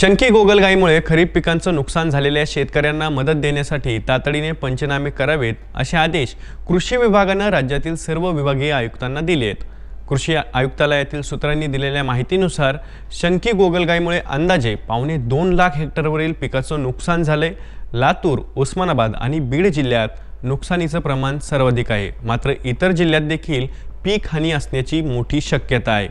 शंकी गोगलगाईमुळे खरीप पिकांचं नुकसान झालेल्या शेतकऱ्यांना मदत देण्यासाठी तातडीने पंचनामे करावेत असे आदेश कृषी विभागानं राज्यातील सर्व विभागीय आयुक्तांना दिले आहेत कृषी आयुक्तालयातील सूत्रांनी दिलेल्या माहितीनुसार शंकी गोगलगाईमुळे अंदाजे पावणे दोन लाख हेक्टरवरील पिकाचं नुकसान झाले लातूर उस्मानाबाद आणि बीड जिल्ह्यात नुकसानीचं प्रमाण सर्वाधिक आहे मात्र इतर जिल्ह्यात देखील पीक हानी असण्याची मोठी शक्यता आहे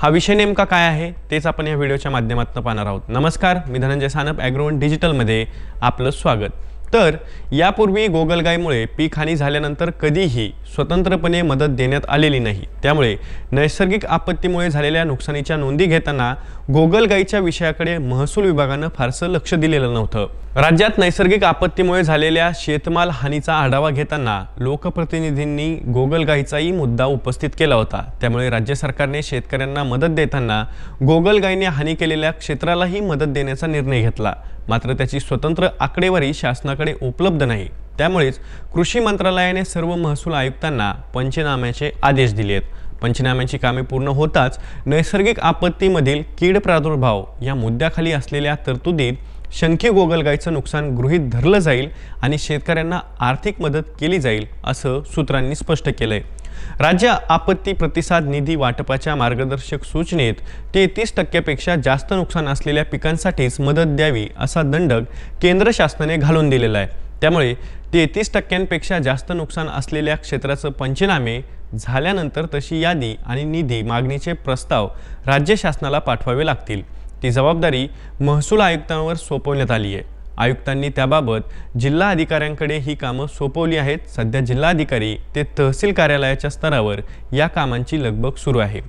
हा विषय नेमका काय आहे तेच आपण या व्हिडिओच्या माध्यमातून पाहणार आहोत नमस्कार मी धनंजय सानप ॲग्रोवन डिजिटलमध्ये आपलं स्वागत तर यापूर्वी गोगलगाईमुळे पीक हानी झाल्यानंतर कधीही स्वतंत्रपणे मदत देण्यात आलेली नाही त्यामुळे नैसर्गिक आपत्तीमुळे झालेल्या नुकसानीच्या नोंदी घेताना गोगलगाईच्या विषयाकडे महसूल विभागानं फारसं लक्ष दिलेलं नव्हतं राज्यात नैसर्गिक आपत्तीमुळे झालेल्या शेतमाल हानीचा आढावा घेताना लोकप्रतिनिधींनी गोगलगाईचाही मुद्दा उपस्थित केला होता त्यामुळे राज्य सरकारने शेतकऱ्यांना मदत देताना गोगलगाईने हानी केलेल्या क्षेत्रालाही मदत देण्याचा निर्णय घेतला मात्र त्याची स्वतंत्र आकडेवारी शासना कडे उपलब्ध नाही त्यामुळेच कृषी मंत्रालयाने सर्व महसूल आयुक्तांना पंचनाम्याचे आदेश दिले आहेत पंचनाम्याची कामे पूर्ण होताच नैसर्गिक आपत्तीमधील कीड प्रादुर्भाव या मुद्द्याखाली असलेल्या तरतुदीत शंखी गोगलगाईचं नुकसान गृहीत धरलं जाईल आणि शेतकऱ्यांना आर्थिक मदत केली जाईल असं सूत्रांनी स्पष्ट केलं आहे राज्य आपत्ती प्रतिसाद निधी वाटपाच्या मार्गदर्शक सूचनेत तेहतीस टक्क्यापेक्षा जास्त नुकसान असलेल्या पिकांसाठीच मदत द्यावी असा दंडक केंद्र शासनाने घालून दिलेला आहे त्यामुळे तेहतीस टक्क्यांपेक्षा जास्त नुकसान असलेल्या क्षेत्राचं पंचनामे झाल्यानंतर तशी यादी आणि निधी मागणीचे प्रस्ताव राज्य शासनाला पाठवावे लागतील ती जबाबदारी महसूल आयुक्तांवर सोपवण्यात आली आहे आयुक्तांनी त्याबाबत जिल्हा अधिकाऱ्यांकडे ही कामं सोपवली आहेत सध्या जिल्हाधिकारी ते तहसील कार्यालयाच्या स्तरावर या कामांची लगबग सुरू आहे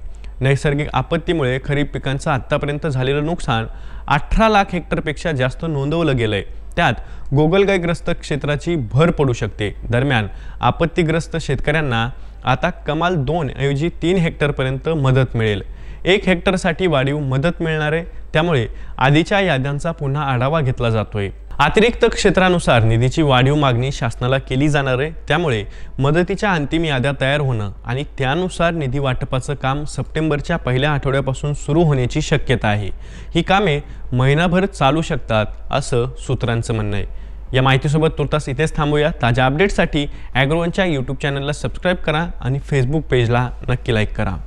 नैसर्गिक आपत्तीमुळे खरीप पिकांचं आत्तापर्यंत झालेलं नुकसान अठरा लाख हेक्टरपेक्षा जास्त नोंदवलं गेलं आहे त्यात गोगलगायग्रस्त क्षेत्राची भर पडू शकते दरम्यान आपत्तीग्रस्त शेतकऱ्यांना आता कमाल दोन ऐवजी तीन हेक्टरपर्यंत मदत मिळेल एक हेक्टरसाठी वाढीव मदत मिळणार आहे त्यामुळे आधीच्या याद्यांचा पुन्हा आढावा घेतला जातोय अतिरिक्त क्षेत्रानुसार निधीची वाढीव मागणी शासनाला केली जाणार आहे त्यामुळे मदतीच्या अंतिम याद्या तयार होणं आणि त्यानुसार निधी वाटपाचं काम सप्टेंबरच्या पहिल्या आठवड्यापासून सुरू होण्याची शक्यता आहे ही कामे महिनाभर चालू शकतात असं सूत्रांचं म्हणणं आहे या माहितीसोबत तुर्तास इथेच थांबूया ताज्या अपडेटसाठी ॲग्रोवनच्या यूट्यूब चॅनलला सबस्क्राईब करा आणि फेसबुक पेजला नक्की लाईक करा